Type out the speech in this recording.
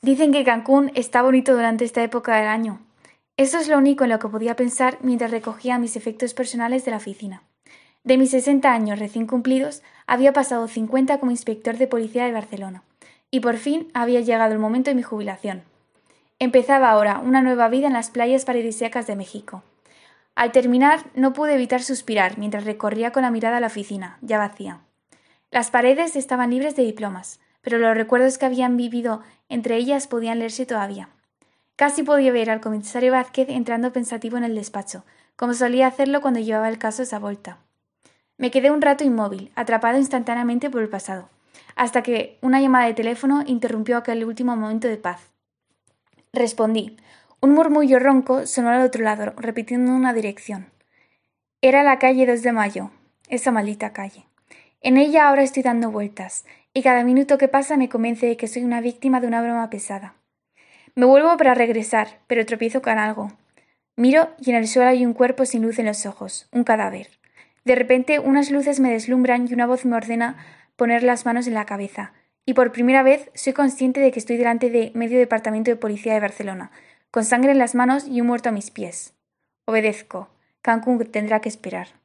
Dicen que Cancún está bonito durante esta época del año. Eso es lo único en lo que podía pensar mientras recogía mis efectos personales de la oficina. De mis 60 años recién cumplidos, había pasado 50 como inspector de policía de Barcelona, y por fin había llegado el momento de mi jubilación. Empezaba ahora una nueva vida en las playas paradisíacas de México. Al terminar, no pude evitar suspirar mientras recorría con la mirada la oficina, ya vacía. Las paredes estaban libres de diplomas, pero los recuerdos que habían vivido entre ellas podían leerse todavía. Casi podía ver al comisario Vázquez entrando pensativo en el despacho, como solía hacerlo cuando llevaba el caso esa vuelta. Me quedé un rato inmóvil, atrapado instantáneamente por el pasado, hasta que una llamada de teléfono interrumpió aquel último momento de paz. Respondí. Un murmullo ronco sonó al otro lado, repitiendo una dirección. Era la calle 2 de mayo, esa maldita calle. En ella ahora estoy dando vueltas, y cada minuto que pasa me convence de que soy una víctima de una broma pesada. Me vuelvo para regresar, pero tropiezo con algo. Miro y en el suelo hay un cuerpo sin luz en los ojos, un cadáver. De repente unas luces me deslumbran y una voz me ordena poner las manos en la cabeza. Y por primera vez soy consciente de que estoy delante de medio departamento de policía de Barcelona, con sangre en las manos y un muerto a mis pies. Obedezco. Cancún tendrá que esperar.